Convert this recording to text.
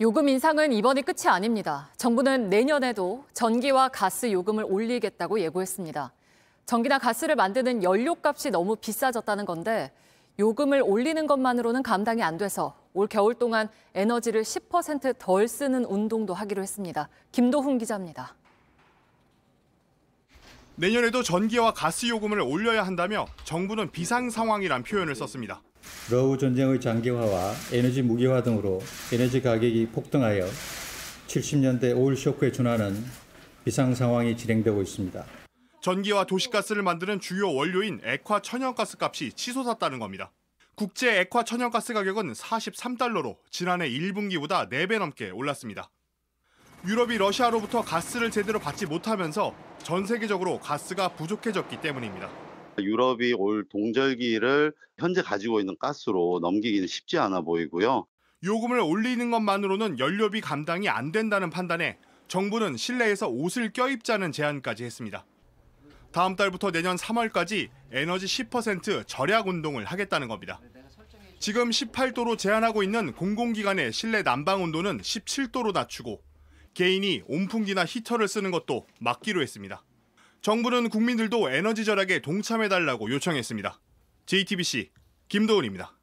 요금 인상은 이번이 끝이 아닙니다. 정부는 내년에도 전기와 가스 요금을 올리겠다고 예고했습니다. 전기나 가스를 만드는 연료값이 너무 비싸졌다는 건데 요금을 올리는 것만으로는 감당이 안 돼서 올 겨울 동안 에너지를 10%덜 쓰는 운동도 하기로 했습니다. 김도훈 기자입니다. 내년에도 전기와 가스 요금을 올려야 한다며 정부는 비상 상황이란 표현을 썼습니다. 러우 전쟁의 장기화와 에너지 무기화 등으로 에너지 가격이 폭등하여 70년대 오일 쇼크에 준하는 비상 상황이 진행되고 있습니다. 전기와 도시가스를 만드는 주요 원료인 액화 천연가스 값이 치솟았다는 겁니다. 국제 액화 천연가스 가격은 43달러로 지난해 1분기보다 4배 넘게 올랐습니다. 유럽이 러시아로부터 가스를 제대로 받지 못하면서 전 세계적으로 가스가 부족해졌기 때문입니다. 유럽이 올 동절기를 현재 가지고 있는 가스로 넘기기는 쉽지 않아 보이고요. 요금을 올리는 것만으로는 연료비 감당이 안 된다는 판단에 정부는 실내에서 옷을 껴입자는 제안까지 했습니다. 다음 달부터 내년 3월까지 에너지 10% 절약 운동을 하겠다는 겁니다. 지금 18도로 제한하고 있는 공공기관의 실내 난방 온도는 17도로 낮추고 개인이 온풍기나 히터를 쓰는 것도 막기로 했습니다. 정부는 국민들도 에너지 절약에 동참해달라고 요청했습니다. JTBC 김도훈입니다.